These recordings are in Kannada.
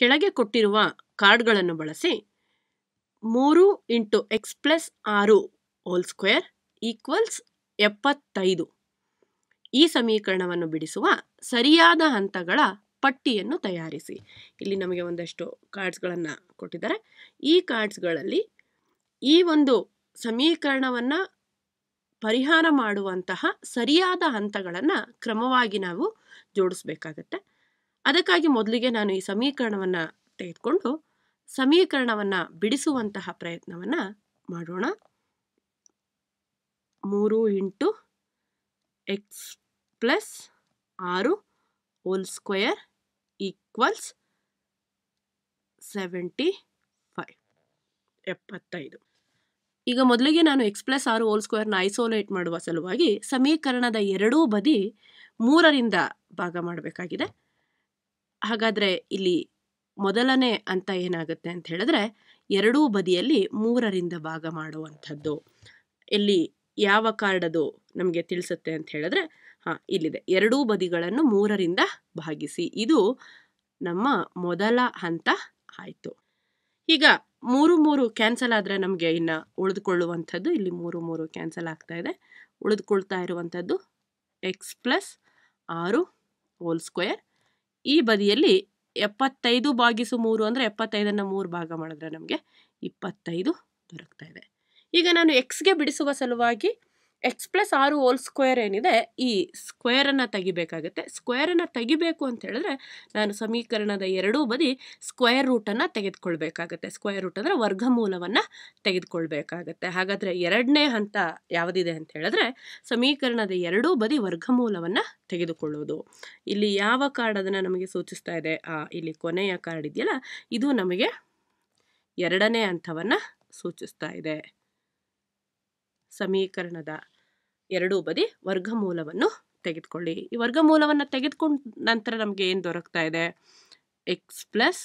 ಕೆಳಗೆ ಕೊಟ್ಟಿರುವ ಕಾರ್ಡ್ಗಳನ್ನು ಬಳಸಿ ಮೂರು ಇಂಟು ಎಕ್ಸ್ ಪ್ಲಸ್ ಆರು ಹೋಲ್ ಸ್ಕ್ವೇರ್ ಈಕ್ವಲ್ಸ್ ಎಪ್ಪತ್ತೈದು ಈ ಸಮೀಕರಣವನ್ನು ಬಿಡಿಸುವ ಸರಿಯಾದ ಹಂತಗಳ ಪಟ್ಟಿಯನ್ನು ತಯಾರಿಸಿ ಇಲ್ಲಿ ನಮಗೆ ಒಂದಷ್ಟು ಕಾರ್ಡ್ಸ್ಗಳನ್ನು ಕೊಟ್ಟಿದ್ದಾರೆ ಈ ಕಾರ್ಡ್ಸ್ಗಳಲ್ಲಿ ಈ ಒಂದು ಸಮೀಕರಣವನ್ನು ಪರಿಹಾರ ಮಾಡುವಂತಹ ಸರಿಯಾದ ಹಂತಗಳನ್ನು ಕ್ರಮವಾಗಿ ನಾವು ಜೋಡಿಸ್ಬೇಕಾಗತ್ತೆ ಅದಕ್ಕಾಗಿ ಮೊದಲಿಗೆ ನಾನು ಈ ಸಮೀಕರಣವನ್ನು ತೆಗೆದುಕೊಂಡು ಸಮೀಕರಣವನ್ನು ಬಿಡಿಸುವಂತಹ ಪ್ರಯತ್ನವನ್ನು ಮಾಡೋಣ ಮೂರು ಇಂಟು ಎಕ್ಸ್ ಪ್ಲಸ್ ಆರು whole square equals seventy five ಎಪ್ಪತ್ತೈದು ಈಗ ಮೊದಲಿಗೆ ನಾನು ಎಕ್ಸ್ ಪ್ಲಸ್ ಆರು ಓಲ್ ಸ್ಕ್ವೇರ್ನ ಐಸೋಲೇಟ್ ಮಾಡುವ ಸಲುವಾಗಿ ಸಮೀಕರಣದ ಎರಡೂ ಬದಿ ಮೂರರಿಂದ ಭಾಗ ಮಾಡಬೇಕಾಗಿದೆ ಹಾಗಾದರೆ ಇಲ್ಲಿ ಮೊದಲನೇ ಅಂತ ಏನಾಗುತ್ತೆ ಅಂತ ಹೇಳಿದ್ರೆ ಎರಡೂ ಬದಿಯಲ್ಲಿ ಮೂರರಿಂದ ಭಾಗ ಮಾಡುವಂಥದ್ದು ಇಲ್ಲಿ ಯಾವ ಅದು ನಮಗೆ ತಿಳಿಸುತ್ತೆ ಅಂತ ಹೇಳಿದ್ರೆ ಹಾಂ ಇಲ್ಲಿದೆ ಎರಡೂ ಬದಿಗಳನ್ನು ಮೂರರಿಂದ ಭಾಗಿಸಿ ಇದು ನಮ್ಮ ಮೊದಲ ಹಂತ ಆಯಿತು ಈಗ ಮೂರು ಮೂರು ಕ್ಯಾನ್ಸಲ್ ಆದರೆ ನಮಗೆ ಇನ್ನು ಉಳಿದುಕೊಳ್ಳುವಂಥದ್ದು ಇಲ್ಲಿ ಮೂರು ಮೂರು ಕ್ಯಾನ್ಸಲ್ ಆಗ್ತಾ ಇದೆ ಉಳಿದುಕೊಳ್ತಾ ಇರುವಂಥದ್ದು ಎಕ್ಸ್ ಪ್ಲಸ್ ಆರು ಹೋಲ್ ಸ್ಕ್ವೇರ್ ಈ ಬದಿಯಲ್ಲಿ ಎಪ್ಪತ್ತೈದು ಬಾಗಿಸು ಮೂರು ಅಂದರೆ ಎಪ್ಪತ್ತೈದನ್ನು ಮೂರು ಭಾಗ ಮಾಡಿದ್ರೆ ನಮಗೆ ಇಪ್ಪತ್ತೈದು ದೊರಕ್ತಾ ಇದೆ ಈಗ ನಾನು ಎಕ್ಸ್ಗೆ ಬಿಡಿಸುವ ಸಲುವಾಗಿ ಎಕ್ಸ್ ಪ್ಲಸ್ ಆರು ಓಲ್ ಸ್ಕ್ವೇರ್ ಏನಿದೆ ಈ ಸ್ಕ್ವೇರನ್ನು ತೆಗಿಬೇಕಾಗುತ್ತೆ ಸ್ಕ್ವೇರನ್ನು ತೆಗಿಬೇಕು ಅಂತ ಹೇಳಿದ್ರೆ ನಾನು ಸಮೀಕರಣದ ಎರಡೂ ಬದಿ ಸ್ಕ್ವೇರ್ ರೂಟನ್ನು ತೆಗೆದುಕೊಳ್ಬೇಕಾಗತ್ತೆ ಸ್ಕ್ವೇರ್ ರೂಟ್ ಅಂದರೆ ವರ್ಗಮೂಲವನ್ನು ತೆಗೆದುಕೊಳ್ಬೇಕಾಗತ್ತೆ ಹಾಗಾದರೆ ಎರಡನೇ ಹಂತ ಯಾವುದಿದೆ ಅಂತ ಹೇಳಿದ್ರೆ ಸಮೀಕರಣದ ಎರಡೂ ಬದಿ ವರ್ಗಮೂಲವನ್ನು ತೆಗೆದುಕೊಳ್ಳೋದು ಇಲ್ಲಿ ಯಾವ ಕಾರ್ಡ್ ಅದನ್ನು ನಮಗೆ ಸೂಚಿಸ್ತಾ ಇದೆ ಆ ಇಲ್ಲಿ ಕೊನೆಯ ಕಾರ್ಡ್ ಇದೆಯಲ್ಲ ಇದು ನಮಗೆ ಎರಡನೇ ಹಂತವನ್ನು ಸೂಚಿಸ್ತಾ ಇದೆ ಸಮೀಕರಣದ ಎರಡೂ ಬದಿ ವರ್ಗಮೂಲವನ್ನು ತೆಗೆದುಕೊಳ್ಳಿ ಈ ವರ್ಗಮೂಲವನ್ನು ತೆಗೆದುಕೊಂಡ ನಂತರ ನಮಗೆ ಏನು ದೊರಕ್ತಾ ಇದೆ ಎಕ್ಸ್ ಪ್ಲಸ್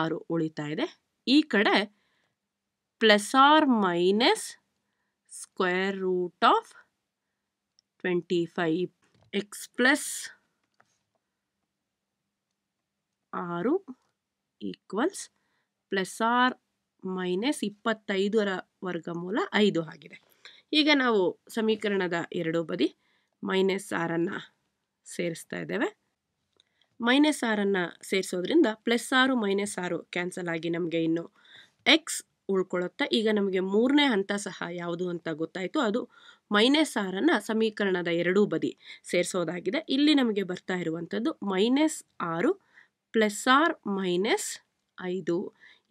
ಆರು ಉಳಿತಾ ಇದೆ ಈ ಕಡೆ plus or minus square root of twenty five x plus ಆರು ಈಕ್ವಲ್ಸ್ ಪ್ಲಸ್ ಆರ್ ಮೈನಸ್ ಇಪ್ಪತ್ತೈದರ ವರ್ಗಮೂಲ ಐದು ಆಗಿದೆ ಈಗ ನಾವು ಸಮೀಕರಣದ ಎರಡೂ ಬದಿ ಮೈನಸ್ ಆರನ್ನು ಸೇರಿಸ್ತಾ ಇದ್ದೇವೆ ಮೈನಸ್ ಆರನ್ನು ಸೇರಿಸೋದ್ರಿಂದ ಪ್ಲಸ್ ಆರು ಮೈನಸ್ ಆರು ಕ್ಯಾನ್ಸಲ್ ಆಗಿ ನಮಗೆ ಇನ್ನು ಎಕ್ಸ್ ಉಳ್ಕೊಳ್ಳುತ್ತೆ ಈಗ ನಮಗೆ ಮೂರನೇ ಹಂತ ಸಹ ಯಾವುದು ಅಂತ ಗೊತ್ತಾಯಿತು ಅದು ಮೈನಸ್ ಆರನ್ನು ಸಮೀಕರಣದ ಎರಡೂ ಬದಿ ಸೇರಿಸೋದಾಗಿದೆ ಇಲ್ಲಿ ನಮಗೆ ಬರ್ತಾ ಇರುವಂಥದ್ದು ಮೈನಸ್ ಆರು ಪ್ಲಸ್ ಆರ್ ಮೈನಸ್ ಐದು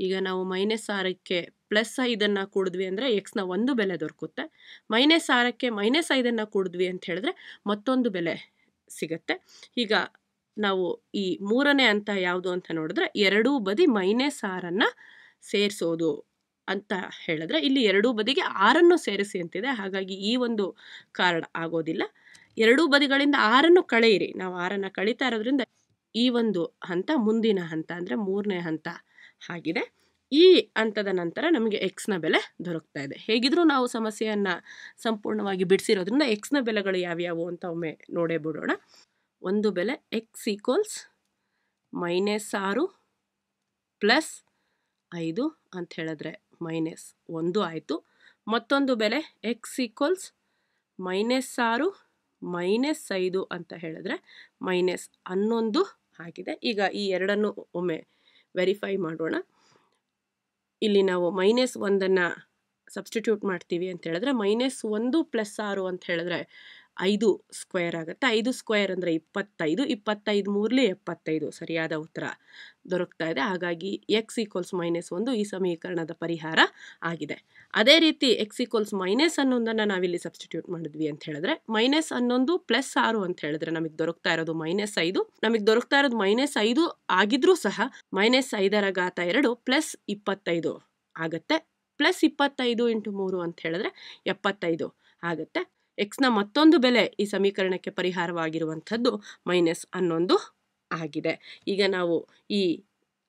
ಈಗ ನಾವು ಮೈನಸ್ ಆರಕ್ಕೆ ಪ್ಲಸ್ ಐದನ್ನು ಕೂಡಿದ್ವಿ ಅಂದರೆ ಎಕ್ಸ್ನ ಒಂದು ಬೆಲೆ ದೊರಕುತ್ತೆ ಮೈನಸ್ ಆರಕ್ಕೆ ಮೈನಸ್ ಐದನ್ನು ಕೂಡಿದ್ವಿ ಅಂತ ಹೇಳಿದ್ರೆ ಮತ್ತೊಂದು ಬೆಲೆ ಸಿಗತ್ತೆ ಈಗ ನಾವು ಈ ಮೂರನೇ ಅಂತ ಯಾವುದು ಅಂತ ನೋಡಿದ್ರೆ ಎರಡೂ ಬದಿ ಮೈನಸ್ ಆರನ್ನು ಸೇರಿಸೋದು ಅಂತ ಹೇಳಿದ್ರೆ ಇಲ್ಲಿ ಎರಡೂ ಬದಿಗೆ ಆರನ್ನು ಸೇರಿಸಿ ಅಂತಿದೆ ಹಾಗಾಗಿ ಈ ಒಂದು ಕಾರಣ ಆಗೋದಿಲ್ಲ ಎರಡೂ ಬದಿಗಳಿಂದ ಆರನ್ನು ಕಳೆಯಿರಿ ನಾವು ಆರನ್ನು ಕಳೀತಾ ಇರೋದ್ರಿಂದ ಈ ಒಂದು ಹಂತ ಮುಂದಿನ ಹಂತ ಅಂದರೆ ಮೂರನೇ ಹಂತ ಆಗಿದೆ ಈ ಹಂತದ ನಂತರ ನಮಗೆ ಎಕ್ಸ್ನ ಬೆಲೆ ದೊರಕ್ತಾ ಇದೆ ಹೇಗಿದ್ರೂ ನಾವು ಸಮಸ್ಯೆಯನ್ನು ಸಂಪೂರ್ಣವಾಗಿ ಬಿಡಿಸಿರೋದ್ರಿಂದ ಎಕ್ಸ್ನ ಬೆಲೆಗಳು ಯಾವ್ಯಾವು ಅಂತ ಒಮ್ಮೆ ನೋಡೇ ಬಿಡೋಣ ಒಂದು ಬೆಲೆ ಎಕ್ಸ್ ಈಕ್ವಲ್ಸ್ ಮೈನಸ್ ಆರು ಪ್ಲಸ್ ಐದು ಅಂತ ಹೇಳಿದ್ರೆ ಮೈನಸ್ ಒಂದು ಆಯಿತು ಮತ್ತೊಂದು ಬೆಲೆ ಎಕ್ಸ್ ಈಕ್ವಲ್ಸ್ ಮೈನಸ್ ಆರು ಮೈನಸ್ ಐದು ಅಂತ ಹೇಳಿದ್ರೆ ಮೈನಸ್ ಹನ್ನೊಂದು ಆಗಿದೆ ಈಗ ಈ ಎರಡನ್ನು ಒಮ್ಮೆ ವೆರಿಫೈ ಮಾಡೋಣ ಇಲ್ಲಿ ನಾವು ಮೈನಸ್ ಒಂದನ್ನು ಸಬ್ಸ್ಟಿಟ್ಯೂಟ್ ಮಾಡ್ತೀವಿ ಅಂತ ಹೇಳಿದ್ರೆ ಮೈನಸ್ ಒಂದು ಪ್ಲಸ್ ಆರು ಅಂತ ಹೇಳಿದ್ರೆ ಐದು ಸ್ಕ್ವೇರ್ ಆಗುತ್ತೆ ಐದು ಸ್ಕ್ವೇರ್ ಅಂದರೆ ಇಪ್ಪತ್ತೈದು ಇಪ್ಪತ್ತೈದು ಮೂರಲೇ ಎಪ್ಪತ್ತೈದು ಸರಿಯಾದ ಉತ್ತರ ದೊರಕ್ತಾ ಇದೆ ಹಾಗಾಗಿ ಎಕ್ಸ್ ಈಕ್ವಲ್ಸ್ ಮೈನಸ್ ಒಂದು ಈ ಸಮೀಕರಣದ ಪರಿಹಾರ ಆಗಿದೆ ಅದೇ ರೀತಿ ಎಕ್ಸ್ ಈಕ್ವಲ್ಸ್ ಮೈನಸ್ ಹನ್ನೊಂದನ್ನು ನಾವಿಲ್ಲಿ ಸಬ್ಸ್ಟಿಟ್ಯೂಟ್ ಮಾಡಿದ್ವಿ ಅಂತ ಹೇಳಿದ್ರೆ ಮೈನಸ್ ಹನ್ನೊಂದು ಪ್ಲಸ್ ಆರು ಅಂತ ಹೇಳಿದ್ರೆ ನಮಗೆ ದೊರಕ್ತಾ ಇರೋದು ಮೈನಸ್ ಐದು ನಮಗೆ ದೊರಕ್ತಾ ಇರೋದು ಮೈನಸ್ ಐದು ಆಗಿದ್ರೂ ಸಹ ಮೈನಸ್ ಐದರ ಘಾತ ಎರಡು ಪ್ಲಸ್ ಇಪ್ಪತ್ತೈದು ಆಗುತ್ತೆ ಪ್ಲಸ್ ಇಪ್ಪತ್ತೈದು ಇಂಟು ಮೂರು ಅಂತ ಹೇಳಿದ್ರೆ ಎಪ್ಪತ್ತೈದು ಆಗುತ್ತೆ ಎಕ್ಸ್ನ ಮತ್ತೊಂದು ಬೆಲೆ ಈ ಸಮೀಕರಣಕ್ಕೆ ಪರಿಹಾರವಾಗಿರುವಂಥದ್ದು ಮೈನಸ್ ಹನ್ನೊಂದು ಆಗಿದೆ ಈಗ ನಾವು ಈ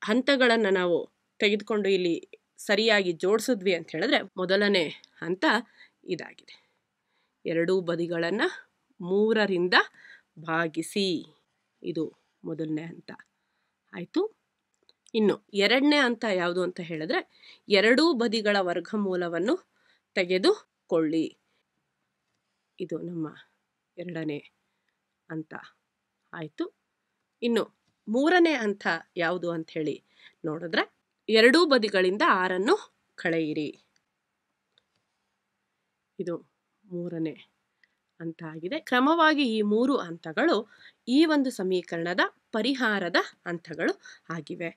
ಹಂತಗಳನ್ನು ನಾವು ತೆಗೆದುಕೊಂಡು ಇಲ್ಲಿ ಸರಿಯಾಗಿ ಜೋಡಿಸಿದ್ವಿ ಅಂತ ಹೇಳಿದ್ರೆ ಮೊದಲನೇ ಹಂತ ಇದಾಗಿದೆ ಎರಡೂ ಬದಿಗಳನ್ನು ಮೂರರಿಂದ ಭಾಗಿಸಿ ಇದು ಮೊದಲನೇ ಹಂತ ಆಯಿತು ಇನ್ನು ಎರಡನೇ ಹಂತ ಯಾವುದು ಅಂತ ಹೇಳಿದ್ರೆ ಎರಡೂ ಬದಿಗಳ ವರ್ಗಮೂಲವನ್ನು ತೆಗೆದುಕೊಳ್ಳಿ ಇದು ನಮ್ಮ ಎರಡನೇ ಅಂತ ಆಯಿತು ಇನ್ನು ಮೂರನೇ ಹಂತ ಯಾವುದು ಅಂಥೇಳಿ ನೋಡಿದ್ರೆ ಎರಡೂ ಬದಿಗಳಿಂದ ಆರನ್ನು ಕಳೆಯಿರಿ ಇದು ಮೂರನೇ ಅಂತ ಆಗಿದೆ ಕ್ರಮವಾಗಿ ಈ ಮೂರು ಹಂತಗಳು ಈ ಒಂದು ಸಮೀಕರಣದ ಪರಿಹಾರದ ಹಂತಗಳು ಆಗಿವೆ